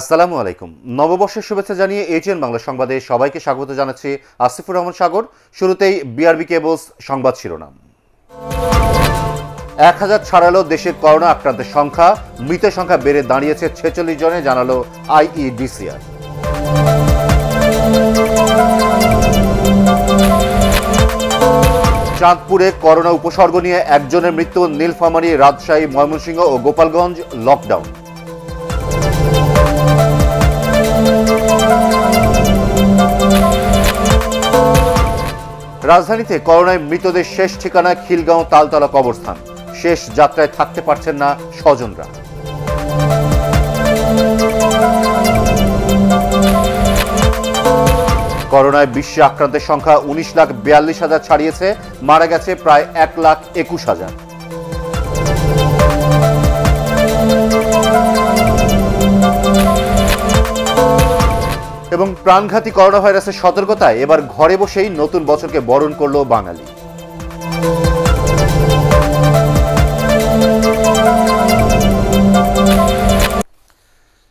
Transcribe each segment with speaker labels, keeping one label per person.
Speaker 1: আসসালামু আলাইকুম নববর্ষের শুভেচ্ছা জানিয়ে এজিএন বাংলা সংবাদে সবাইকে স্বাগত জানাচ্ছি আসিফুর রহমান সাগর শুরুতেই বিআরবি কেবলস সংবাদ শিরোনাম এক হাজার ছাড়ালো দেশে করোনা আক্রান্তের সংখ্যা মৃতের সংখ্যা বেড়ে দাঁড়িয়েছে ছেচল্লিশ জনে জানালো আইইডিসিআর চাঁদপুরে করোনা উপসর্গ নিয়ে একজনের মৃত্যু নীলফামারী রাজশাহী ময়মনসিংহ ও গোপালগঞ্জ লকডাউন রাজধানীতে করোনায় মৃতদের শেষ ঠিকানা খিলগাঁও তালতলা কবরস্থান শেষ যাত্রায় থাকতে পারছেন না স্বজনরা করোনায় বিশ্বে আক্রান্তের সংখ্যা উনিশ লাখ বিয়াল্লিশ হাজার ছাড়িয়েছে মারা গেছে প্রায় এক লাখ একুশ হাজার এবং প্রাণঘাতী করোনা ভাইরাসের সতর্কতায় এবার ঘরে বসেই নতুন বছরকে বরণ করল বাঙালি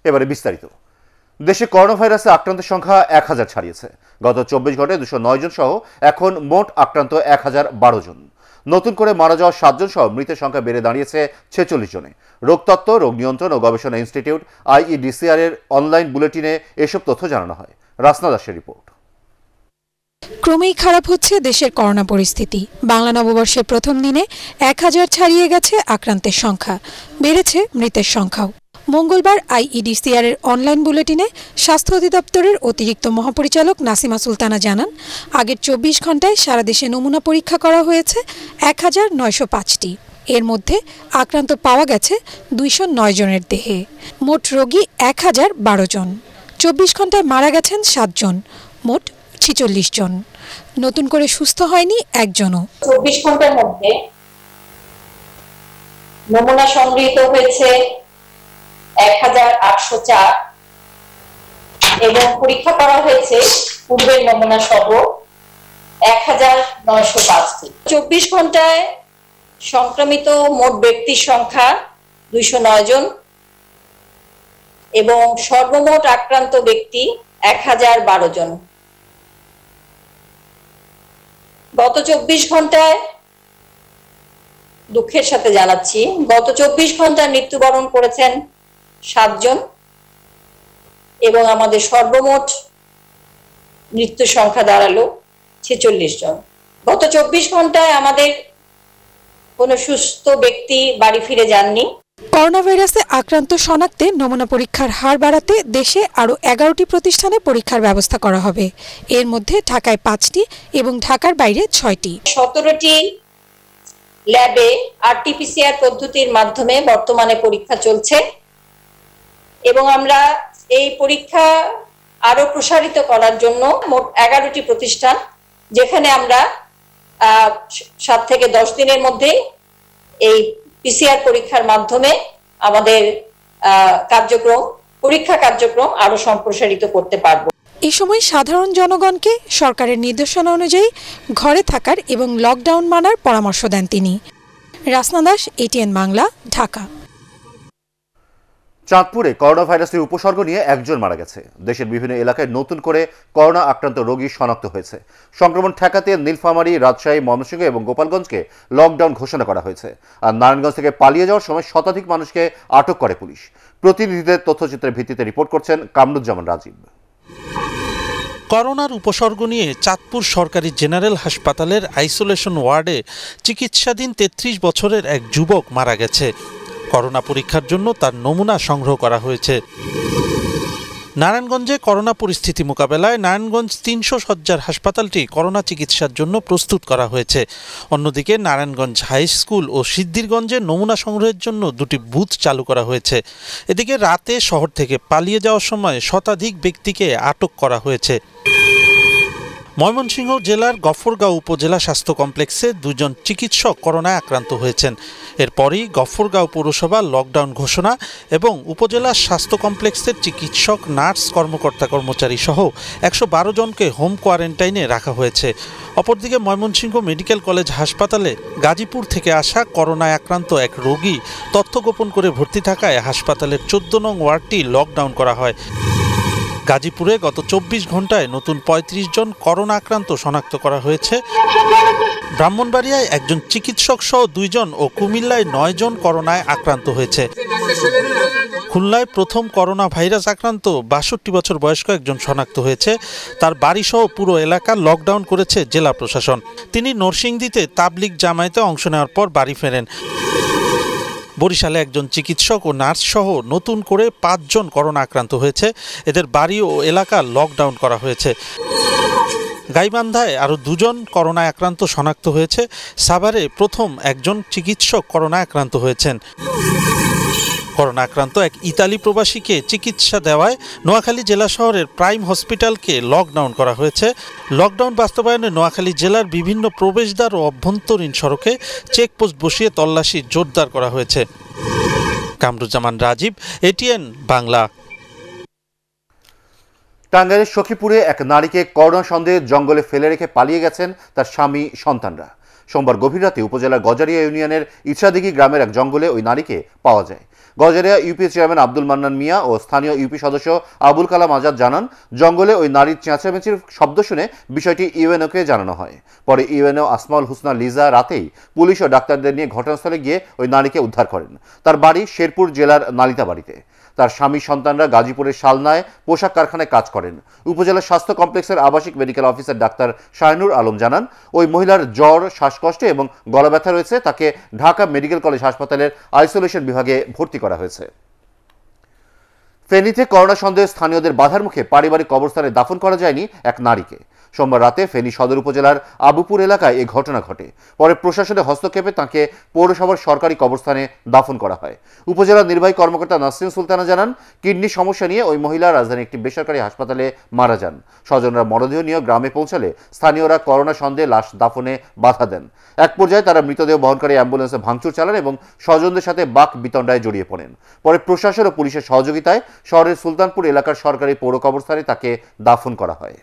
Speaker 1: এবারে বিস্তারিত দেশে করোনা ভাইরাসে আক্রান্তের সংখ্যা এক হাজার ছাড়িয়েছে গত চব্বিশ ঘন্টায় দুশো নয় জন সহ এখন মোট আক্রান্ত এক হাজার বারো জন নতুন করে মারা যাওয়া সাতজন সহ মৃতের সংখ্যা বেড়ে দাঁড়িয়েছে ছেচল্লিশ জনে রোগতত্ত্ব রোগ নিয়ন্ত্রণ ও গবেষণা ইনস্টিটিউট আইইডিসিআর এর অনলাইন বুলেটিনে এসব তথ্য জানানো হয় রাসনা দাসের রিপোর্ট
Speaker 2: ক্রমেই খারাপ হচ্ছে দেশের করোনা পরিস্থিতি বাংলা নববর্ষের প্রথম দিনে এক হাজার ছাড়িয়ে গেছে আক্রান্তের সংখ্যা বেড়েছে মৃতের সংখ্যাও মঙ্গলবার আইইডিসিআর এর অনলাইন বুলেটিনে স্বাস্থ্য অধিদপ্তরের অতিরিক্ত মহাপরিচালক নাসিমা সুলতানা জানান আগের চব্বিশ ঘন্টায় সারা দেশে নমুনা পরীক্ষা করা হয়েছে এক হাজার নয়শো পাঁচটি এর মধ্যে আক্রান্ত পাওয়া গেছে দুইশো নয় জনের দেহে মোট রোগী এক হাজার বারো জন চব্বিশ ঘন্টায় মারা গেছেন সাতজন মোট ছিচল্লিশ জন নতুন করে সুস্থ হয়নি একজনও চব্বিশ ঘন্টার মধ্যে নমুনা সংগৃহীত হয়েছে
Speaker 3: এক এবং পরীক্ষা করা হয়েছে পূর্বের নমুনা সহ এক হাজার নয়শো পাঁচটি চব্বিশ ঘন্টায় সংক্রমিত মোট ব্যক্তির সংখ্যা দুইশো নয় জন এবং সর্বমোট আক্রান্ত ব্যক্তি এক হাজার বারো জন গত চব্বিশ ঘন্টায় দুঃখের সাথে জানাচ্ছি গত চব্বিশ ঘন্টায় মৃত্যুবরণ করেছেন সাতজন এবং আমাদের সর্বমোট মৃত্যু সংখ্যা দাঁড়ালো ছেচল্লিশ জন গত চব্বিশ ঘন্টায় আমাদের কোনো সুস্থ ব্যক্তি বাড়ি ফিরে যাননি
Speaker 2: করোনা ভাইরাসে আক্রান্ত শনাক্তে নমুনা পরীক্ষার হার বাড়াতে দেশে আরও এগারোটি প্রতিষ্ঠানে পরীক্ষার ব্যবস্থা করা হবে এর মধ্যে ঢাকায় পাঁচটি এবং ঢাকার বাইরে ছয়টি
Speaker 3: সতেরোটি ল্যাবে আরটিপিসিআর পদ্ধতির মাধ্যমে বর্তমানে পরীক্ষা চলছে এবং আমরা এই পরীক্ষা আরো প্রসারিত করার জন্য মোট এগারোটি প্রতিষ্ঠান যেখানে আমরা সাত থেকে দশ দিনের মধ্যে এই পিসিআর পরীক্ষার মাধ্যমে আমাদের কার্যক্রম পরীক্ষা কার্যক্রম আরো সম্প্রসারিত করতে পারব
Speaker 2: এ সময় সাধারণ জনগণকে সরকারের নির্দেশনা অনুযায়ী ঘরে থাকার এবং লকডাউন মানার পরামর্শ দেন তিনি রাসনা দাস এটিএন বাংলা ঢাকা
Speaker 1: চাঁদপুরে করোনা ভাইরাসের উপসর্গ নিয়ে একজন মারা গেছে দেশের বিভিন্ন এলাকায় নতুন করে করোনা আক্রান্ত রোগী শনাক্ত হয়েছে সংক্রমণ ঠেকাতে নীলফামারী রাজশাহী ময়মনসিংহ এবং গোপালগঞ্জকে লকডাউন ঘোষণা করা হয়েছে আর নারায়ণগঞ্জ থেকে পালিয়ে যাওয়ার সময় শতাধিক মানুষকে আটক করে পুলিশ প্রতিনিধিদের তথ্যচিত্রের ভিত্তিতে রিপোর্ট করছেন কামরুজ্জামান রাজীব
Speaker 4: করোনার উপসর্গ নিয়ে চাঁদপুর সরকারি জেনারেল হাসপাতালের আইসোলেশন ওয়ার্ডে চিকিৎসাধীন তেত্রিশ বছরের এক যুবক মারা গেছে করোনা পরীক্ষার জন্য তার নমুনা সংগ্রহ করা হয়েছে নারায়ণগঞ্জে করোনা পরিস্থিতি মোকাবেলায় নারায়ণগঞ্জ তিনশো শয্যার হাসপাতালটি করোনা চিকিৎসার জন্য প্রস্তুত করা হয়েছে অন্যদিকে নারায়ণগঞ্জ হাই স্কুল ও সিদ্ধিরগঞ্জে নমুনা সংগ্রহের জন্য দুটি বুথ চালু করা হয়েছে এদিকে রাতে শহর থেকে পালিয়ে যাওয়ার সময় শতাধিক ব্যক্তিকে আটক করা হয়েছে ময়মনসিংহ জেলার গফরগাঁও উপজেলা স্বাস্থ্য কমপ্লেক্সে দুজন চিকিৎসক করোনায় আক্রান্ত হয়েছেন এরপরই গফরগাঁও পৌরসভা লকডাউন ঘোষণা এবং উপজেলা স্বাস্থ্য কমপ্লেক্সের চিকিৎসক নার্স কর্মকর্তা কর্মচারী সহ একশো বারো জনকে হোম কোয়ারেন্টাইনে রাখা হয়েছে অপরদিকে ময়মনসিংহ মেডিকেল কলেজ হাসপাতালে গাজীপুর থেকে আসা করোনায় আক্রান্ত এক রোগী তথ্য গোপন করে ভর্তি থাকায় হাসপাতালের চোদ্দ নং ওয়ার্ডটি লকডাউন করা হয় গাজীপুরে গত চব্বিশ ঘন্টায় নতুন ৩৫ জন করোনা আক্রান্ত শনাক্ত করা হয়েছে ব্রাহ্মণবাড়িয়ায় একজন চিকিৎসক সহ দুইজন ও কুমিল্লায় নয় জন করোনায় আক্রান্ত হয়েছে খুলনায় প্রথম করোনা ভাইরাস আক্রান্ত বাষট্টি বছর বয়স্ক একজন শনাক্ত হয়েছে তার বাড়িসহ পুরো এলাকা লকডাউন করেছে জেলা প্রশাসন তিনি নরসিংদীতে তাবলিক জামায়াতে অংশ নেওয়ার পর বাড়ি ফেরেন বরিশালে একজন চিকিৎসক ও নার্স সহ নতুন করে পাঁচজন করোনা আক্রান্ত হয়েছে এদের বাড়ি ও এলাকা লকডাউন করা হয়েছে গাইবান্ধায় আরও দুজন করোনা আক্রান্ত শনাক্ত হয়েছে সাভারে প্রথম একজন চিকিৎসক করোনা আক্রান্ত হয়েছেন করোনা আক্রান্ত এক ইতালি প্রবাসীকে চিকিৎসা দেওয়ায় নোয়াখালী জেলা শহরের প্রাইম হসপিটালকে লকডাউন করা হয়েছে লকডাউন বাস্তবায়নে নোয়াখালী জেলার বিভিন্ন প্রবেশদ্বার ও অভ্যন্তরীণ সড়কে চেকপোস্ট বসিয়ে তল্লাশি জোরদার করা হয়েছে কামরুজ্জামান রাজীব এটিএন বাংলা
Speaker 1: টাঙ্গাইলের সখীপুরে এক নারীকে করোনা সন্দেহে জঙ্গলে ফেলে রেখে পালিয়ে গেছেন তার স্বামী সন্তানরা সোমবার গভীর রাতে উপজেলার গজারিয়া ইউনিয়নের ইছাদিঘি গ্রামের এক জঙ্গলে ওই নারীকে পাওয়া যায় গজারিয়া ইউপি চেয়ারম্যান আব্দুল মান্নান মিয়া ও স্থানীয় ইউপি সদস্য আবুল কালাম আজাদ জানান জঙ্গলে ওই নারীর চেঁচামেচির শব্দ শুনে বিষয়টি ইউএনওকে জানানো হয় পরে ইউএনও আসমাউল হুসনা লিজা রাতেই পুলিশ ও ডাক্তারদের নিয়ে ঘটনাস্থলে গিয়ে ওই নারীকে উদ্ধার করেন তার বাড়ি শেরপুর জেলার নালিতাবাড়িতে তার স্বামী সন্তানরা গাজীপুরের শালনায় পোশাক কারখানায় কাজ করেন উপজেলা স্বাস্থ্য কমপ্লেক্সের আবাসিক মেডিকেল অফিসার ডাক্তার শাহিনুর আলম জানান ওই মহিলার জ্বর শ্বাসকষ্টে এবং গলা ব্যথা রয়েছে তাকে ঢাকা মেডিকেল কলেজ হাসপাতালের আইসোলেশন বিভাগে ভর্তি করা হয়েছে ফেনীতে করোনা সন্দেহে স্থানীয়দের বাধার মুখে পারিবারিক কবরস্থানে দাফন করা যায়নি এক নারীকে সোমবার রাতে ফেনী সদর উপজেলার আবুপুর এলাকায় এ ঘটনা ঘটে পরে প্রশাসনের হস্তক্ষেপে তাকে পৌরসভার সরকারি কবরস্থানে দাফন করা হয় উপজেলার নির্বাহী কর্মকর্তা নাসরিন সুলতানা জানান কিডনি সমস্যা নিয়ে ওই মহিলা রাজধানীর একটি বেসরকারি হাসপাতালে মারা যান স্বজনরা মরদেহ নিয়ে গ্রামে পৌঁছালে স্থানীয়রা করোনা সন্দেহে লাশ দাফনে বাধা দেন এক পর্যায়ে তারা মৃতদেহ বহনকারী অ্যাম্বুলেন্সে ভাঙচুর চালান এবং স্বজনদের সাথে বাক বিতণ্ডায় জড়িয়ে পড়েন পরে প্রশাসন ও পুলিশের সহযোগিতায় শহরের সুলতানপুর এলাকার সরকারি পৌর কবরস্থানে তাকে দাফন করা হয়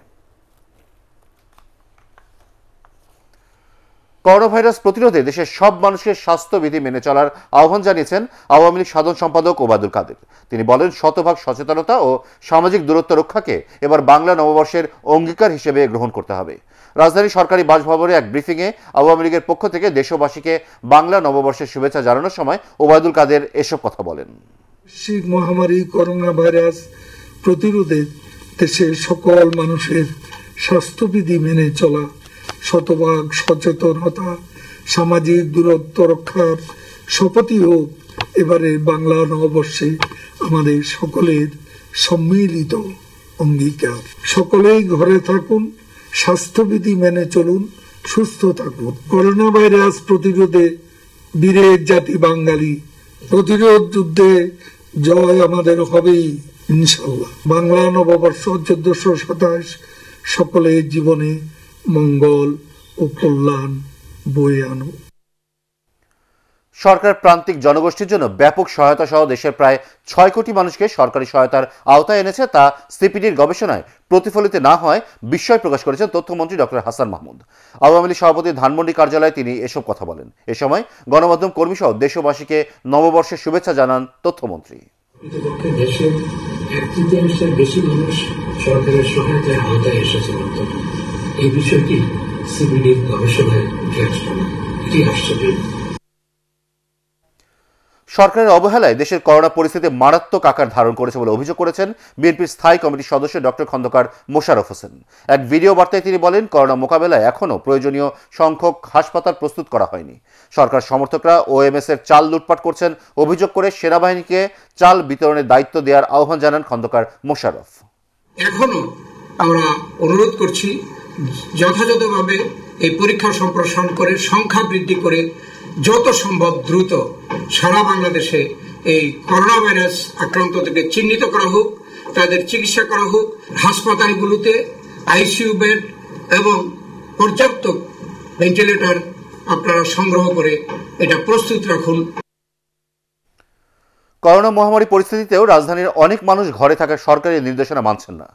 Speaker 1: করোনা ভাইরাস প্রতিরোধে দেশের সব মানুষের স্বাস্থ্যবিধি মেনে চলার আহ্বান জানিয়েছেন আওয়ামী লীগ সাধারণ সম্পাদক ওবাদুল কাদের তিনি বলেন শতভাগ সচেতনতা ও সামাজিক দূরত্ব রক্ষাকে এবার বাংলা নববর্ষের অঙ্গীকার হিসেবে গ্রহণ করতে হবে রাজধানী সরকারি বাসভবনে এক ব্রিফিংয়ে আওয়ামী লীগের পক্ষ থেকে দেশবাসীকে বাংলা নববর্ষের শুভেচ্ছা জানানোর সময় ওবায়দুল কাদের এসব কথা বলেন
Speaker 5: বৈশ্বিক
Speaker 6: মহামারী করোনা ভাইরাস প্রতিরোধে দেশের সকল মানুষের স্বাস্থ্যবিধি মেনে চলা শতভাগ সচেতনতা সামাজিক দূরত্ব রক্ষার শপথই হোক এবারে বাংলা নববর্ষে আমাদের সকলের সম্মিলিত অঙ্গীকার সকলেই ঘরে থাকুন স্বাস্থ্যবিধি মেনে চলুন সুস্থ থাকুন করোনা ভাইরাস প্রতিরোধে বীরের জাতি বাঙালি প্রতিরোধ যুদ্ধে জয় আমাদের হবেই ইনশাল্লাহ বাংলা নববর্ষ চোদ্দশো সকলের জীবনে মঙ্গল ও কল্যাণ বয়ে আনো
Speaker 1: সরকার প্রান্তিক জনগোষ্ঠীর জন্য ব্যাপক সহায়তা সহ দেশের প্রায় ছয় কোটি মানুষকে সরকারি সহায়তার আওতায় এনেছে তা সিপিডির গবেষণায় প্রতিফলিত না হয় বিস্ময় প্রকাশ করেছেন তথ্যমন্ত্রী ডক্টর হাসান মাহমুদ আওয়ামী লীগ সভাপতি ধানমন্ডি কার্যালয়ে তিনি এসব কথা বলেন এ সময় গণমাধ্যম কর্মী সহ দেশবাসীকে নববর্ষের শুভেচ্ছা জানান তথ্যমন্ত্রী
Speaker 7: এক তৃতীয়াংশের বেশি মানুষ সরকারের সহায়তায় আওতায় এসেছে এই বিষয়টি সিবিডির গবেষণায় এটি আশ্চর্য
Speaker 1: সরকারের অবহেলায় দেশের করোনা পরিস্থিতি মারাত্মক আকার ধারণ করেছে বলে অভিযোগ করেছেন বিএনপির স্থায়ী কমিটির সদস্য ডক্টর খন্দকার মোশারফ হোসেন এক ভিডিও বার্তায় তিনি বলেন করোনা মোকাবেলায় এখনও প্রয়োজনীয় সংখ্যক হাসপাতাল প্রস্তুত করা হয়নি সরকার সমর্থকরা ওএমএস এর চাল লুটপাট করছেন অভিযোগ করে সেনাবাহিনীকে চাল বিতরণের দায়িত্ব দেওয়ার আহ্বান জানান খন্দকার মোশারফ
Speaker 4: এখনো আমরা অনুরোধ করছি যথাযথভাবে এই পরীক্ষা সম্প্রসারণ করে সংখ্যা বৃদ্ধি করে যত সম্ভব দ্রুত সারা বাংলাদেশে এই করোনা ভাইরাস আক্রান্তদেরকে চিহ্নিত করা হোক তাদের চিকিৎসা করা হোক হাসপাতালগুলোতে আইসিউ বেড এবং পর্যাপ্ত ভেন্টিলেটর আপনারা সংগ্রহ করে এটা প্রস্তুত রাখুন
Speaker 1: করোনা মহামারী পরিস্থিতিতেও রাজধানীর অনেক মানুষ ঘরে থাকার সরকারি নির্দেশনা মানছেন না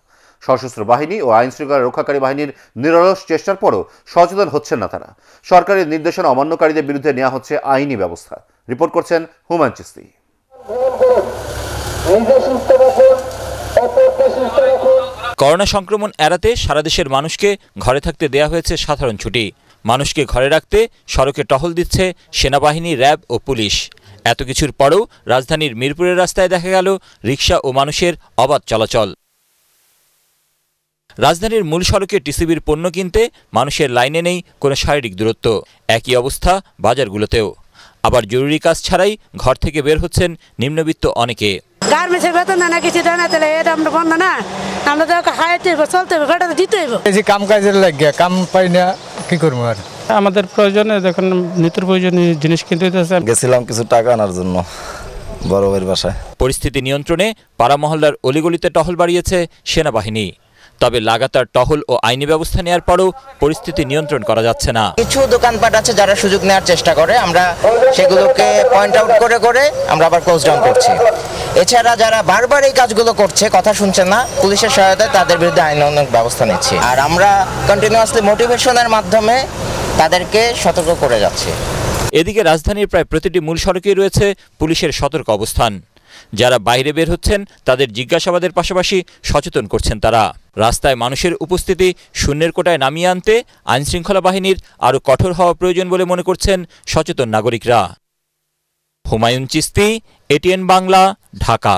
Speaker 1: সশস্ত্র বাহিনী ও আইন শৃঙ্খলা রক্ষাকারী বাহিনীর নিরলস চেষ্টার পরও সচেতন হচ্ছেন না তারা সরকারের নির্দেশনা অমান্যকারীদের বিরুদ্ধে নেওয়া হচ্ছে আইনি ব্যবস্থা রিপোর্ট করছেন হুমান চিস্তি করোনা সংক্রমণ এড়াতে সারা দেশের
Speaker 5: মানুষকে ঘরে থাকতে দেয়া হয়েছে সাধারণ ছুটি মানুষকে ঘরে রাখতে সড়কে টহল দিচ্ছে সেনাবাহিনী র্যাব ও পুলিশ এত কিছুর পরও রাজধানীর মিরপুরের রাস্তায় দেখা গেল রিক্সা ও মানুষের অবাধ চলাচল রাজধানীর মূল সড়কে টিসিবির পণ্য কিনতে মানুষের লাইনে নেই কোনো শারীরিক দূরত্ব একই অবস্থা বাজারগুলোতেও আবার জরুরি কাজ ছাড়াই ঘর থেকে বের হচ্ছেন নিম্নবিত্ত অনেকে
Speaker 2: গার্মেন্টসের বেতন না কিছু দেয় দিতে
Speaker 8: যে কাম কাজের কাম পাই না কি করবো আর আমাদের প্রয়োজনে দেখুন নিত্য প্রয়োজনীয় জিনিস কিনতে হইতেছে গেছিলাম কিছু টাকা আনার জন্য বড় ভাইয়ের বাসায়
Speaker 5: পরিস্থিতি নিয়ন্ত্রণে পাড়া মহল্লার অলিগলিতে টহল বাড়িয়েছে সেনাবাহিনী তবে লাগাতার টহল ও আইনি ব্যবস্থা নেওয়ার পরও পরিস্থিতি নিয়ন্ত্রণ করা যাচ্ছে না কিছু দোকানপাট আছে যারা সুযোগ নেওয়ার চেষ্টা করে আমরা সেগুলোকে পয়েন্ট আউট করে করে আমরা আবার ক্লোজ ডাউন করছি এছাড়া যারা বারবার এই কাজগুলো করছে কথা শুনছে না পুলিশের সহায়তায় তাদের বিরুদ্ধে আইন অনেক ব্যবস্থা নিচ্ছি আর আমরা কন্টিনিউয়াসলি মোটিভেশনের মাধ্যমে তাদেরকে সতর্ক করে যাচ্ছি এদিকে রাজধানীর প্রায় প্রতিটি মূল সড়কেই রয়েছে পুলিশের সতর্ক অবস্থান যারা বাইরে বের হচ্ছেন তাদের জিজ্ঞাসাবাদের পাশাপাশি সচেতন করছেন তারা রাস্তায় মানুষের উপস্থিতি শূন্যের কোটায় নামিয়ে আনতে আইনশৃঙ্খলা বাহিনীর আরও কঠোর হওয়া প্রয়োজন বলে মনে করছেন সচেতন নাগরিকরা হুমায়ুন চিস্তি এটিএন বাংলা ঢাকা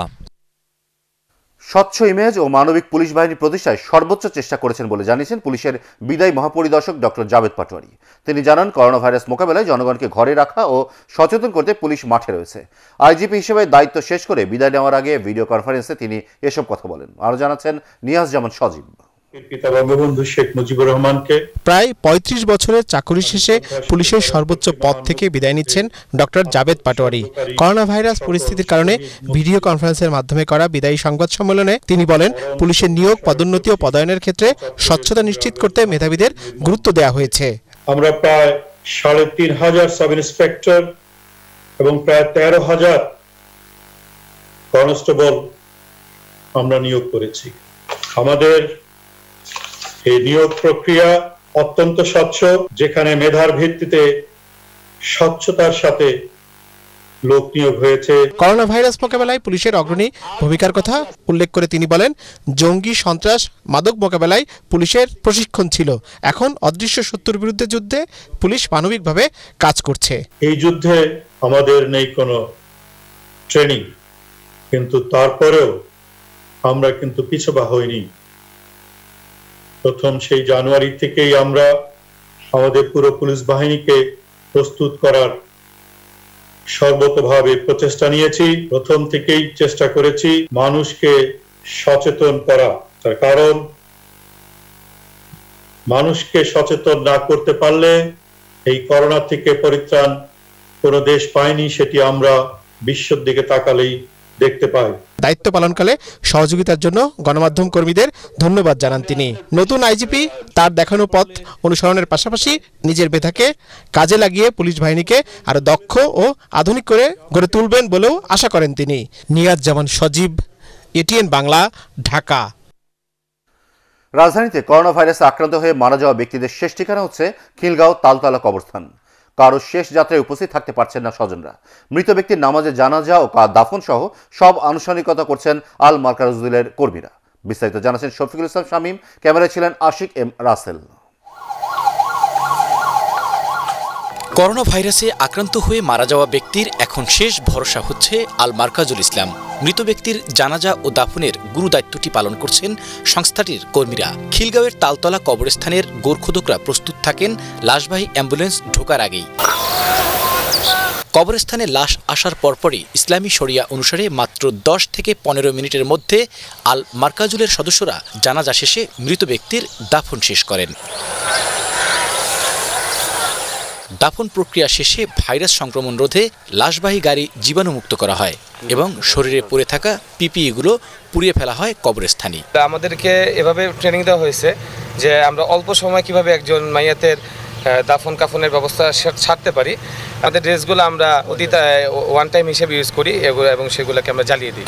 Speaker 1: স্বচ্ছ ইমেজ ও মানবিক পুলিশ বাহিনী প্রতিষ্ঠায় সর্বোচ্চ চেষ্টা করেছেন বলে জানিয়েছেন পুলিশের বিদায়ী মহাপরিদর্শক ডক্টর জাভেদ পাটোয়ারি তিনি জানান করোনা ভাইরাস মোকাবেলায় জনগণকে ঘরে রাখা ও সচেতন করতে পুলিশ মাঠে রয়েছে আইজিপি হিসেবে দায়িত্ব শেষ করে বিদায় নেওয়ার আগে ভিডিও কনফারেন্সে তিনি এসব কথা বলেন আরও জানাচ্ছেন নিয়াজ জামান সজীব
Speaker 4: প্রায় ৩৫ বছরের চাকরি শেষে পুলিশের সর্বোচ্চ পদ থেকে বিদায় নিচ্ছেন doctor Javed Patwari corona virus পরিস্থিতির কারণে ভিডিও কনফারেন্সের মাধ্যমে করা বিদায়ী সংবাদ সম্মেলনে তিনি বলেন পুলিশের নিয়োগ পদোন্নতি ও পদায়নের ক্ষেত্রে স্বচ্ছতা নিশ্চিত করতে মেধাবীদের গুরুত্ব দেওয়া হয়েছে
Speaker 6: আমরা প্রায় সাড়ে তিন হাজার সাব ইন্সপেক্টর এবং প্রায় তেরো হাজার কনস্টেবল আমরা নিয়োগ করেছি আমাদের এই নিয়োগ প্রক্রিয়া অত্যন্ত স্বচ্ছ যেখানে মেধার ভিত্তিতে
Speaker 4: স্বচ্ছতার সাথে লোক নিয়োগ হয়েছে করোনা ভাইরাস মোকাবেলায় পুলিশের অগ্রণী ভূমিকার কথা উল্লেখ করে তিনি বলেন জঙ্গি সন্ত্রাস মাদক মোকাবেলায় পুলিশের প্রশিক্ষণ ছিল এখন অদৃশ্য শত্রুর বিরুদ্ধে যুদ্ধে পুলিশ মানবিকভাবে কাজ করছে
Speaker 6: এই যুদ্ধে আমাদের নেই কোনো ট্রেনিং কিন্তু তারপরেও আমরা কিন্তু পিছপা হইনি প্রথম সেই জানুয়ারি থেকেই আমরা আমাদের পুরো পুলিশ বাহিনীকে প্রস্তুত করার সর্বতভাবে প্রচেষ্টা নিয়েছি প্রথম থেকেই চেষ্টা করেছি মানুষকে সচেতন করা তার কারণ মানুষকে সচেতন না করতে পারলে এই করোনা থেকে পরিত্রাণ কোনো দেশ পায়নি সেটি আমরা বিশ্বের দিকে তাকালেই দেখতে পাই
Speaker 4: দায়িত্ব পালনকালে সহযোগিতার জন্য গণমাধ্যম কর্মীদের ধন্যবাদ জানান তিনি নতুন আইজিপি তার দেখানো পথ অনুসরণের পাশাপাশি নিজের মেধাকে কাজে লাগিয়ে পুলিশ বাহিনীকে আরো দক্ষ ও আধুনিক করে গড়ে তুলবেন বলেও আশা করেন তিনি নিয়াজ জামান সজীব এটিএন বাংলা ঢাকা
Speaker 1: রাজধানীতে করোনা ভাইরাসে আক্রান্ত হয়ে মারা যাওয়া ব্যক্তিদের শেষ ঠিকানা হচ্ছে খিলগাঁও তালতলা কবরস্থান কারো শেষ যাত্রায় উপস্থিত থাকতে পারছেন না স্বজনরা মৃত ব্যক্তির নামাজে জানাজা ও দাফন সহ সব আনুষ্ঠানিকতা করছেন আল মার্কারুজুলের কর্মীরা বিস্তারিত জানাচ্ছেন শফিকুল ইসলাম শামীম ক্যামেরায় ছিলেন আশিক এম রাসেল করোনা ভাইরাসে
Speaker 8: আক্রান্ত হয়ে মারা যাওয়া ব্যক্তির এখন শেষ ভরসা হচ্ছে আল মার্কাজুল ইসলাম মৃত ব্যক্তির জানাজা ও দাফনের গুরু দায়িত্বটি পালন করছেন সংস্থাটির কর্মীরা খিলগাঁওয়ের তালতলা কবরস্থানের গোর্খোদকরা প্রস্তুত থাকেন লাশবাহী অ্যাম্বুলেন্স ঢোকার আগেই কবরস্থানে লাশ আসার পরপরই ইসলামী শরিয়া অনুসারে মাত্র দশ থেকে পনেরো মিনিটের মধ্যে আল মার্কাজুলের সদস্যরা জানাজা শেষে মৃত ব্যক্তির দাফন শেষ করেন দাফন প্রক্রিয়া শেষে ভাইরাস সংক্রমণ রোধে লাশবাহী গাড়ি জীবাণুমুক্ত করা হয় এবং শরীরে পড়ে থাকা পিপিইগুলো পুড়িয়ে ফেলা হয় কবরস্থানে আমাদেরকে এভাবে ট্রেনিং দেওয়া হয়েছে যে আমরা অল্প সময় কিভাবে একজন মাইয়াতের দাফন কাফনের ব্যবস্থা ছাড়তে পারি আমাদের ড্রেসগুলো আমরা অতীত ওয়ান টাইম হিসেবে ইউজ করি এগুলো এবং সেগুলোকে আমরা জ্বালিয়ে দিই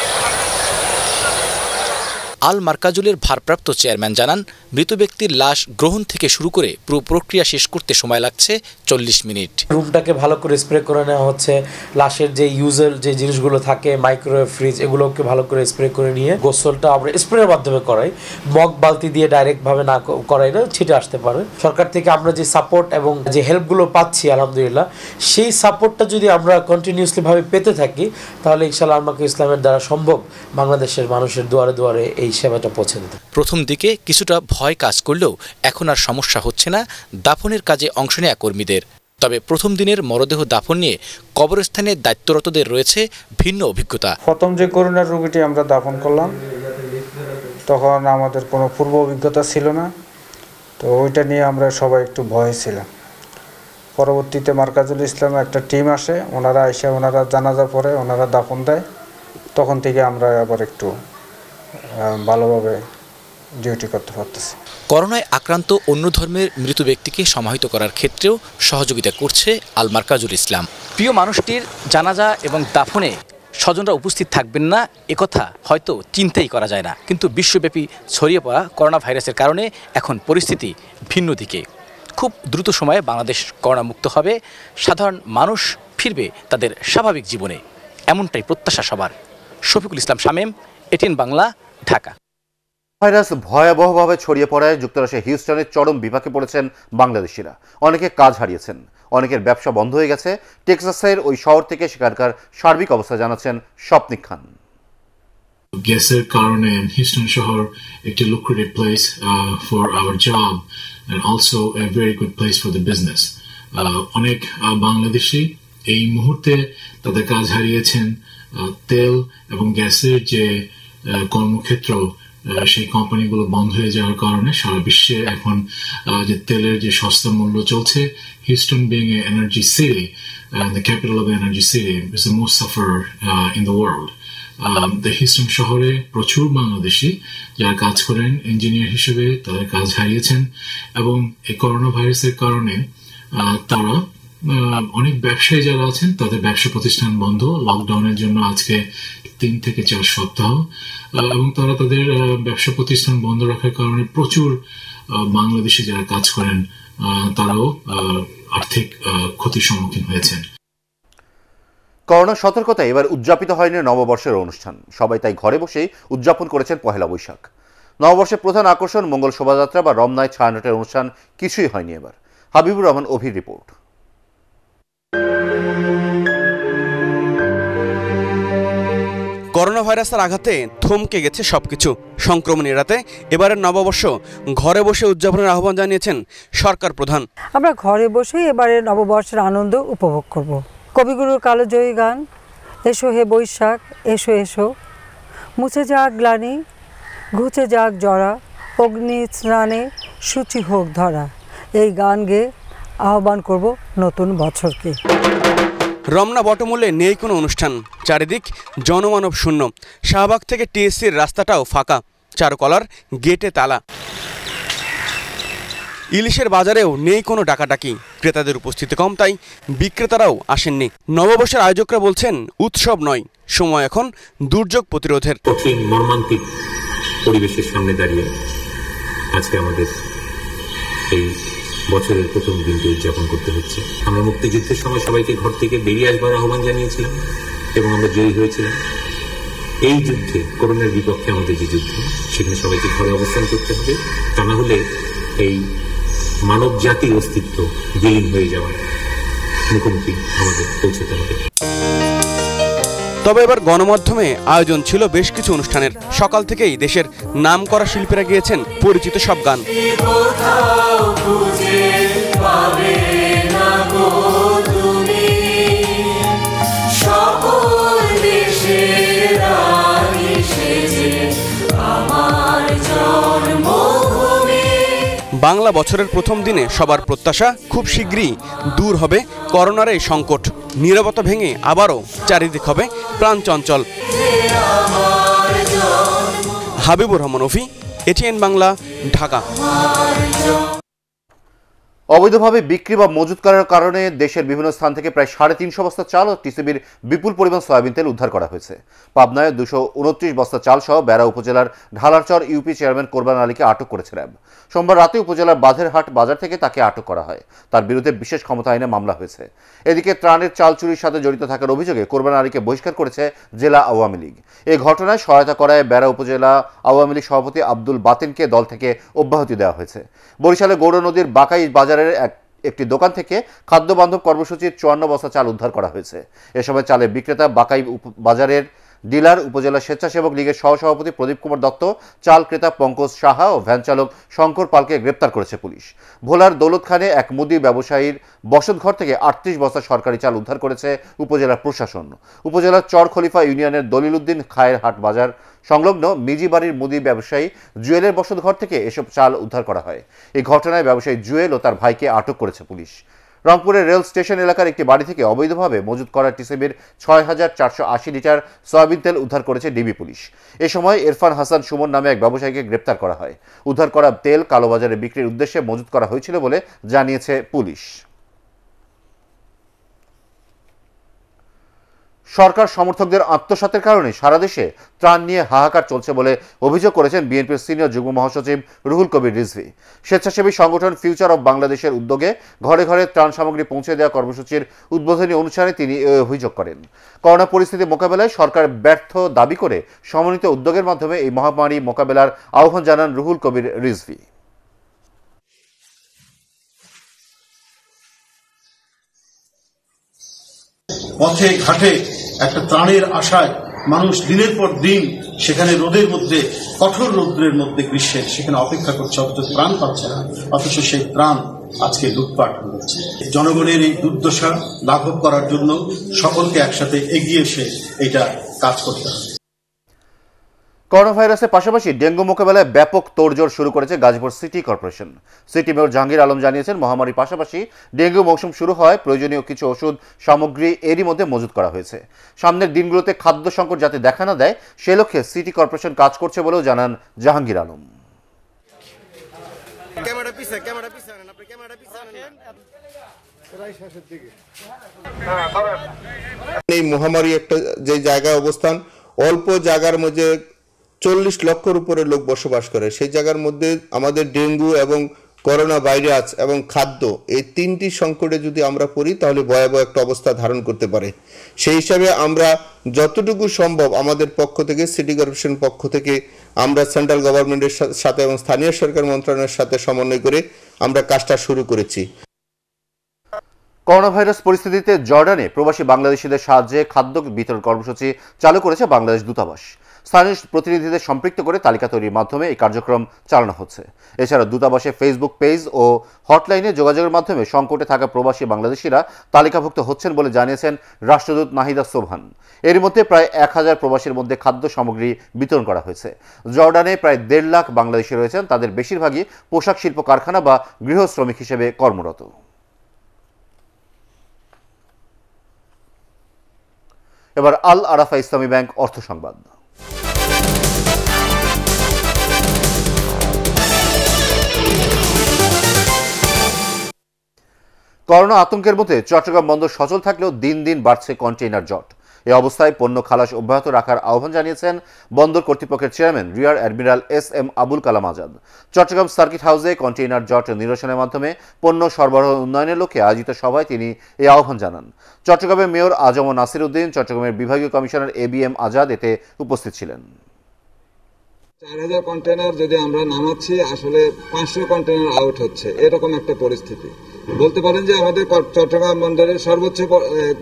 Speaker 8: আল মার্কাজুলের ভারপ্রাপ্ত চেয়ারম্যান জানান মৃত ব্যক্তির লাশ গ্রহণ থেকে শুরু করে পুরো প্রক্রিয়া শেষ করতে সময় লাগছে চল্লিশ মিনিট
Speaker 4: রুমটাকে ভালো করে স্প্রে করে নেওয়া হচ্ছে লাশের যে ইউজার যে জিনিসগুলো থাকে মাইক্রোওয়েভ ফ্রিজ এগুলোকে ভালো করে স্প্রে করে নিয়ে গোসলটা আমরা স্প্রের মাধ্যমে করাই মগ বালতি দিয়ে ডাইরেক্টভাবে না করাই না ছিটে আসতে পারে সরকার থেকে আমরা যে সাপোর্ট এবং যে হেল্পগুলো পাচ্ছি আলহামদুলিল্লাহ সেই সাপোর্টটা যদি আমরা কন্টিনিউসলিভাবে পেতে থাকি তাহলে ইনশাল্লাহ আমাকে ইসলামের দ্বারা সম্ভব বাংলাদেশের মানুষের দুয়ারে দুয়ারে এই এই সেবাটা পৌঁছে দিতে
Speaker 8: প্রথম দিকে কিছুটা ভয় কাজ করলেও এখন আর সমস্যা হচ্ছে না দাফনের কাজে অংশ নেয়া কর্মীদের তবে প্রথম দিনের মরদেহ দাফন নিয়ে কবরস্থানে দায়িত্বরতদের রয়েছে ভিন্ন অভিজ্ঞতা
Speaker 4: প্রথম যে করোনার রোগীটি আমরা দাফন করলাম তখন আমাদের কোনো পূর্ব অভিজ্ঞতা ছিল না তো ওইটা নিয়ে আমরা সবাই একটু ভয় ছিলাম পরবর্তীতে মার্কাজুল ইসলাম একটা টিম আসে ওনারা এসে ওনারা জানাজা পরে ওনারা দাফন দেয় তখন থেকে আমরা আবার একটু ভালোভাবে ডিউটি করতে পারতেছে
Speaker 8: করোনায় আক্রান্ত অন্য ধর্মের মৃত ব্যক্তিকে সমাহিত করার ক্ষেত্রেও সহযোগিতা করছে আলমার কাজুল ইসলাম প্রিয় মানুষটির জানাজা এবং দাফনে স্বজনরা উপস্থিত থাকবেন না একথা হয়তো চিন্তাই করা যায় না কিন্তু বিশ্বব্যাপী ছড়িয়ে পড়া করোনা ভাইরাসের কারণে এখন পরিস্থিতি ভিন্ন দিকে খুব দ্রুত সময়ে বাংলাদেশ করোনামুক্ত হবে সাধারণ মানুষ ফিরবে তাদের স্বাভাবিক জীবনে এমনটাই প্রত্যাশা সবার শফিকুল ইসলাম শামেম
Speaker 1: এটিন বাংলা ঢাকা ভাইরাস ভয়াবহভাবে ছড়িয়ে পড়ায় যুক্তরাষ্ট্রের হিউস্টনের চরম বিপাকে পড়েছেন বাংলাদেশিরা অনেকে কাজ হারিয়েছেন অনেকের ব্যবসা বন্ধ হয়ে গেছে টেক্সাসের ওই শহর থেকে সেখানকার সার্বিক অবস্থা জানাচ্ছেন স্বপ্নিক খান
Speaker 7: গ্যাসের কারণে হিউস্টন শহর একটি lucrative place for our job and also a very good place for the business অনেক uh, বাংলাদেশি এই মুহূর্তে তাদের কাজ হারিয়েছেন uh, তেল এবং গ্যাসের যে কর্মক্ষেত্র সেই কোম্পানিগুলো বন্ধ হয়ে যাওয়ার কারণে সারা বিশ্বে এখন যে তেলের যে সস্তা মূল্য চলছে Houston being a energy city the capital of energy city is a most safer in the world Houston শহরে প্রচুর বাংলাদেশি যারা কাজ করেন ইঞ্জিনিয়ার হিসেবে তারা কাজ হারিয়েছেন এবং এই করোনা ভাইরাসের কারণে তারা অনেক ব্যবসায়ী যারা আছেন তাদের ব্যবসা প্রতিষ্ঠান বন্ধ লকডাউনের জন্য আজকে তিন থেকে চার সপ্তাহ এবং তারা তাদের ব্যবসা প্রতিষ্ঠান বন্ধ রাখার কারণে প্রচুর বাংলাদেশে যারা কাজ করেন তারাও আর্থিক ক্ষতির সম্মুখীন হয়েছেন
Speaker 1: করোনা সতর্কতা এবার উদযাপিত হয়নি নববর্ষের অনুষ্ঠান সবাই তাই ঘরে বসেই উদযাপন করেছেন পহেলা বৈশাখ নববর্ষের প্রধান আকর্ষণ মঙ্গল শোভাযাত্রা বা রমনায় ছায়ানটের অনুষ্ঠান কিছুই হয়নি এবার হাবিবুর রহমান অভির রিপোর্ট
Speaker 9: করোনা ভাইরাসের আঘাতে থমকে গেছে সব কিছু সংক্রমণ এড়াতে এবারের নববর্ষ ঘরে বসে উদযাপনের আহ্বান জানিয়েছেন সরকার প্রধান
Speaker 3: আমরা ঘরে বসেই এবারের নববর্ষের আনন্দ উপভোগ করব। কবিগুরুর কালোজয়ী গান এসো হে বৈশাখ এসো এসো মুছে যাক গ্লানি ঘুচে যাক জরা অগ্নি স্নানে সূচি হোক ধরা এই গান গেয়ে আহ্বান করব নতুন বছরকে
Speaker 9: রমনা বটমূলে নেই কোনো অনুষ্ঠান চারিদিক জনমানব শূন্য শাহবাগ থেকে টিএসসির রাস্তাটাও ফাঁকা চারকলার গেটে তালা ইলিশের বাজারেও নেই কোনো ডাকাডাকি ক্রেতাদের উপস্থিতি কম তাই বিক্রেতারাও আসেননি নববর্ষের আয়োজকরা বলছেন উৎসব নয় সময় এখন দুর্যোগ প্রতিরোধের
Speaker 7: পরিবেশের সামনে দাঁড়িয়ে আজকে আমাদের এই বছরের প্রথম দিনকে উদযাপন করতে হচ্ছে আমরা মুক্তিযুদ্ধের সময় সবাইকে ঘর থেকে বেরিয়ে আসবার আহ্বান জানিয়েছিলাম এবং আমরা জয়ী হয়েছিলাম এই যুদ্ধে করোনার বিপক্ষে আমাদের যে যুদ্ধ সেখানে সবাইকে ঘরে অবস্থান করতে হবে তা না হলে এই মানব জাতির অস্তিত্ব বিলীন হয়ে যাওয়ার মুখোমুখি
Speaker 9: আমাদের পৌঁছতে হবে তবে এবার গণমাধ্যমে আয়োজন ছিল বেশ কিছু অনুষ্ঠানের সকাল থেকেই দেশের নাম করা শিল্পীরা গিয়েছেন পরিচিত সব গান বাংলা বছরের প্রথম দিনে সবার প্রত্যাশা খুব শীঘ্রই দূর হবে করোনার এই সংকট নিরবতা ভেঙে আবারও চারিদিক হবে প্রাণ চঞ্চল হাবিবুর রহমান অফি এটিএন বাংলা ঢাকা
Speaker 1: অবৈধভাবে বিক্রি বা মজুত করার কারণে দেশের বিভিন্ন স্থান থেকে প্রায় সাড়ে তিনশো বস্তা চাল ও টিসিবির বিপুল পরিমাণ সয়াবিন তেল উদ্ধার করা হয়েছে পাবনায় দুশো উনত্রিশ বস্তা চাল সহ বেড়া উপজেলার ঢালারচর ইউপি চেয়ারম্যান কোরবান আলীকে আটক করেছে র্যাব সোমবার রাতে উপজেলার বাঁধেরহাট বাজার থেকে তাকে আটক করা হয় তার বিরুদ্ধে বিশেষ ক্ষমতা আইনে মামলা হয়েছে এদিকে ত্রাণের চাল চুরির সাথে জড়িত থাকার অভিযোগে কোরবান আলীকে বহিষ্কার করেছে জেলা আওয়ামী লীগ এ ঘটনায় সহায়তা করায় বেড়া উপজেলা আওয়ামী লীগ সভাপতি আব্দুল বাতিনকে দল থেকে অব্যাহতি দেওয়া হয়েছে বরিশালে গৌর নদীর বাকাই বাজার বাজারের এক একটি দোকান থেকে খাদ্য বান্ধব কর্মসূচির চুয়ান্ন বস্তা চাল উদ্ধার করা হয়েছে এ সময় চালের বিক্রেতা বাকাই বাজারের ডিলার উপজেলা স্বেচ্ছাসেবক লীগের সহসভাপতি প্রদীপ কুমার দত্ত চাল ক্রেতা পঙ্কজ সাহা ও ভ্যান চালক শঙ্কর পালকে গ্রেপ্তার করেছে পুলিশ ভোলার দৌলত খানে এক মুদি ব্যবসায়ীর বসতঘর থেকে আটত্রিশ বস্তা সরকারি চাল উদ্ধার করেছে উপজেলা প্রশাসন উপজেলার চর খলিফা ইউনিয়নের দলিল উদ্দিন খায়ের হাট বাজার সংলগ্ন মিজিবাড়ির মুদি ব্যবসায়ী জুয়েলের বসতঘর থেকে এসব চাল উদ্ধার করা হয় এই ঘটনায় ব্যবসায়ী জুয়েল ও তার ভাইকে আটক করেছে পুলিশ রংপুরের রেল স্টেশন এলাকার একটি বাড়ি থেকে অবৈধভাবে মজুত করা টিসিবির ছয় হাজার চারশো আশি লিটার সয়াবিন তেল উদ্ধার করেছে ডিবি পুলিশ এ সময় এরফান হাসান সুমন নামে এক ব্যবসায়ীকে গ্রেপ্তার করা হয় উদ্ধার করা তেল কালোবাজারে বিক্রির উদ্দেশ্যে মজুত করা হয়েছিল বলে জানিয়েছে পুলিশ সরকার সমর্থকদের আত্মসাতের কারণে সারা দেশে ত্রাণ নিয়ে হাহাকার চলছে বলে অভিযোগ করেছেন বিএনপির সিনিয়র যুগ্ম মহাসচিব রুহুল কবির রিজভি স্বেচ্ছাসেবী সংগঠন ফিউচার অব বাংলাদেশের উদ্যোগে ঘরে ঘরে ত্রাণ সামগ্রী পৌঁছে দেওয়া কর্মসূচির উদ্বোধনী অনুষ্ঠানে তিনি অভিযোগ করেন করোনা পরিস্থিতি মোকাবেলায় সরকার ব্যর্থ দাবি করে সমন্বিত উদ্যোগের মাধ্যমে এই মহামারী মোকাবেলার আহ্বান জানান রুহুল কবির রিজভি
Speaker 6: পথে ঘাটে একটা ত্রাণের আশায় মানুষ দিনের পর দিন সেখানে রোদের মধ্যে কঠোর রৌদ্রের মধ্যে গ্রীষ্মের সেখানে অপেক্ষা করছে অথচ প্রাণ পাচ্ছে না অথচ সেই প্রাণ আজকে লুটপাট হচ্ছে জনগণের এই দুর্দশা লাঘব করার
Speaker 1: জন্য সকলকে একসাথে এগিয়ে এসে এটা কাজ করতে হবে করোনা ভাইরাসের পাশাপাশি ডেঙ্গু মোকাবেলায় ব্যাপক তোড়জোড় শুরু করেছে Gazipur city corporation city mayor Jahangir Alam জানিয়েছেন মহামারীর পাশাপাশি ডেঙ্গু মৌসুম শুরু হয় প্রয়োজনীয় কিছু ওষুধ সামগ্রী এরই মধ্যে মজুত করা হয়েছে সামনের দিনগুলোতে খাদ্য সংকট যাতে দেখা না দেয় সে লক্ষ্যে সিটি কর্পোরেশন কাজ করছে বলেও জানান জাহাঙ্গীর আলম হ্যাঁ, এই মহামারী একটা যে জায়গায় অবস্থান অল্প জায়গার মধ্যে চল্লিশ লক্ষর উপরে লোক বসবাস করে সেই জায়গার মধ্যে আমাদের ডেঙ্গু এবং করোনা ভাইরাস এবং খাদ্য এই তিনটি সংকটে যদি আমরা পড়ি তাহলে ভয়াবহ একটা অবস্থা ধারণ করতে পারে সেই হিসাবে আমরা যতটুকু সম্ভব আমাদের পক্ষ থেকে সিটি কর্পোরেশন পক্ষ থেকে আমরা সেন্ট্রাল গভর্নমেন্টের সাথে এবং স্থানীয় সরকার মন্ত্রণালয়ের সাথে সমন্বয় করে আমরা কাজটা শুরু করেছি করোনা ভাইরাস পরিস্থিতিতে জর্ডানে প্রবাসী বাংলাদেশিদের সাহায্যে খাদ্য বিতরণ কর্মসূচি চালু করেছে বাংলাদেশ দূতাবাস স্থানীয় প্রতিনিধিদের সম্পৃক্ত করে তালিকা তৈরির মাধ্যমে এই কার্যক্রম চালানো হচ্ছে এছাড়া দূতাবাসে ফেসবুক পেজ ও হটলাইনে যোগাযোগের মাধ্যমে সংকটে থাকা প্রবাসী বাংলাদেশিরা তালিকাভুক্ত হচ্ছেন বলে জানিয়েছেন রাষ্ট্রদূত নাহিদা সোভান এর মধ্যে প্রায় এক হাজার প্রবাসীর মধ্যে খাদ্য সামগ্রী বিতরণ করা হয়েছে জর্ডানে প্রায় দেড় লাখ বাংলাদেশি রয়েছেন তাদের বেশিরভাগই পোশাক শিল্প কারখানা বা গৃহশ্রমিক হিসেবে কর্মরত এবার আল আরাফা ইসলামী ব্যাংক অর্থ সংবাদ করোনা আতঙ্কের মধ্যে চট্টগ্রাম বন্দর সচল থাকলেও দিন দিন বাড়ছে কন্টেইনার জট এ অবস্থায় পণ্য খালাস অব্যাহত রাখার আহ্বান জানিয়েছেন বন্দর কর্তৃপক্ষের chairman rear admiral S M Abul Kalam Azad Chattogram circuit হাউসে কন্টেইনার জট নিরসনের মাধ্যমে পণ্য সরবরাহ উন্নয়নের লক্ষ্যে আয়োজিত সভায় তিনি এই আহ্বান জানান চট্টগ্রামের মেয়র আজম নাসির উদ্দিন চট্টগ্রামের বিভাগীয় commissioner A B M Azad এতে উপস্থিত ছিলেন
Speaker 5: চার হাজার কন্টেনার যদি আমরা নামাচ্ছি আসলে পাঁচশো কন্টেনার আউট হচ্ছে এরকম একটা পরিস্থিতি বলতে পারেন যে আমাদের চট্টগ্রাম বন্দরের সর্বোচ্চ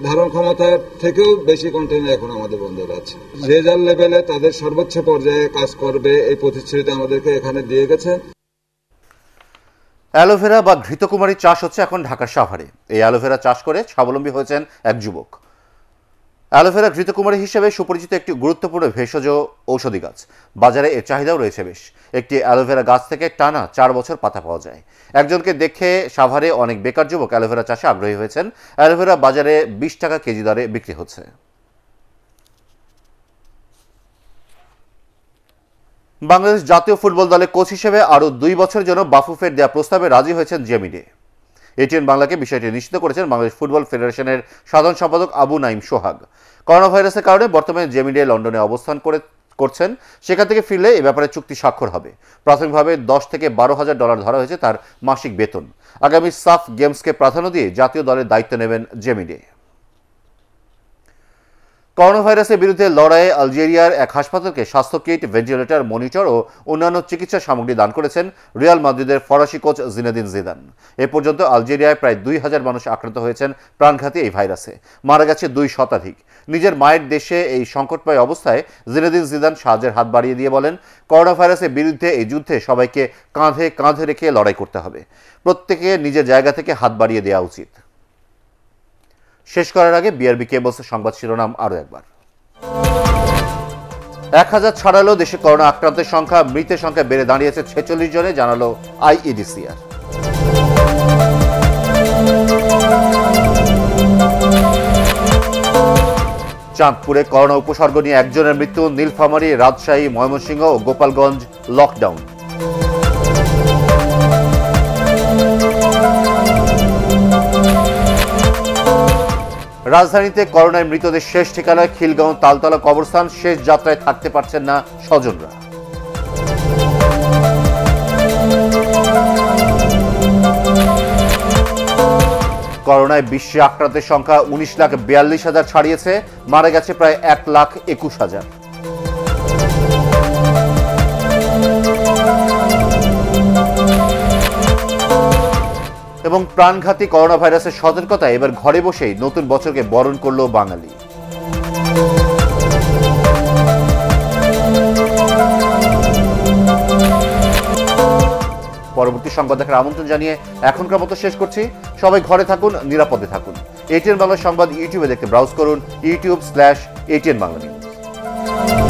Speaker 5: ধারণ ক্ষমতার থেকেও বেশি কন্টেনার এখন আমাদের বন্দর আছে রেজাল লেভেলে তাদের সর্বোচ্চ
Speaker 1: পর্যায়ে কাজ করবে এই প্রতিশ্রুতি আমাদেরকে এখানে দিয়ে গেছে অ্যালোভেরা বা ঘৃতকুমারী চাষ হচ্ছে এখন ঢাকার শহরে এই অ্যালোভেরা চাষ করে স্বাবলম্বী হয়েছেন এক যুবক অ্যালোভেরা ঘৃতকুমারী হিসেবে সুপরিচিত একটি গুরুত্বপূর্ণ ভেষজ ঔষধি গাছ বাজারে এর চাহিদাও রয়েছে বেশ একটি অ্যালোভেরা গাছ থেকে টানা চার বছর পাতা পাওয়া যায় একজনকে দেখে সাভারে অনেক বেকার যুবক অ্যালোভেরা চাষে আগ্রহী হয়েছেন অ্যালোভেরা বাজারে বিশ টাকা কেজি দরে বিক্রি হচ্ছে বাংলাদেশ জাতীয় ফুটবল দলে কোচ হিসেবে আরও দুই বছরের জন্য বাফুফের দেওয়া প্রস্তাবে রাজি হয়েছেন জেমিডে এটিএন বাংলাকে বিষয়টি নিশ্চিত করেছেন বাংলাদেশ ফুটবল ফেডারেশনের সাধারণ সম্পাদক আবু নাইম সোহাগ করোনা ভাইরাসের কারণে বর্তমানে জেমিডিয়া লন্ডনে অবস্থান করে করছেন সেখান থেকে ফিরলে এ ব্যাপারে চুক্তি স্বাক্ষর হবে প্রাথমিকভাবে দশ থেকে বারো হাজার ডলার ধরা হয়েছে তার মাসিক বেতন আগামী সাফ গেমসকে প্রাধান্য দিয়ে জাতীয় দলের দায়িত্ব নেবেন জেমিডিয়া করোনাভাইরাসের বিরুদ্ধে লড়াইয়ে আলজেরিয়ার এক হাসপাতালকে স্বাস্থ্য কিট ভেন্টিলেটর মনিটর ও অন্যান্য চিকিৎসা সামগ্রী দান করেছেন রিয়াল মাদ্রিদের ফরাসি কোচ জিনেদিন জিদান এ পর্যন্ত আলজেরিয়ায় প্রায় দুই হাজার মানুষ আক্রান্ত হয়েছেন প্রাণঘাতী এই ভাইরাসে মারা গেছে দুই শতাধিক নিজের মায়ের দেশে এই সংকটময় অবস্থায় জিনেদিন জিদান সাহায্যের হাত বাড়িয়ে দিয়ে বলেন করোনাভাইরাসের বিরুদ্ধে এই যুদ্ধে সবাইকে কাঁধে কাঁধে রেখে লড়াই করতে হবে প্রত্যেকে নিজের জায়গা থেকে হাত বাড়িয়ে দেওয়া উচিত শেষ করার আগে বিআরবি কেবলস সংবাদ শিরোনাম আরও একবার এক হাজার ছাড়ালো দেশে করোনা আক্রান্তের সংখ্যা মৃতের সংখ্যা বেড়ে দাঁড়িয়েছে ছেচল্লিশ জনে জানালো আইইডিসিআর e চাঁদপুরে করোনা উপসর্গ নিয়ে একজনের মৃত্যু নীলফামারী রাজশাহী ময়মনসিংহ ও গোপালগঞ্জ লকডাউন রাজধানীতে করোনায় মৃতদের শেষ ঠিকানায় খিলগাঁও তালতলা কবরস্থান শেষ যাত্রায় থাকতে পারছেন না স্বজনরা করোনায় বিশ্বে আক্রান্তের সংখ্যা উনিশ লাখ বিয়াল্লিশ হাজার ছাড়িয়েছে মারা গেছে প্রায় এক লাখ একুশ হাজার এবং প্রাণঘাতী করোনা ভাইরাসের সতর্কতায় এবার ঘরে বসেই নতুন বছরকে বরণ করল বাঙালি পরবর্তী সংবাদ দেখার আমন্ত্রণ জানিয়ে এখনকার মতো শেষ করছি সবাই ঘরে থাকুন নিরাপদে থাকুন এটিএন বাংলা সংবাদ ইউটিউবে দেখতে ব্রাউজ করুন YouTube slash ATN Bangla news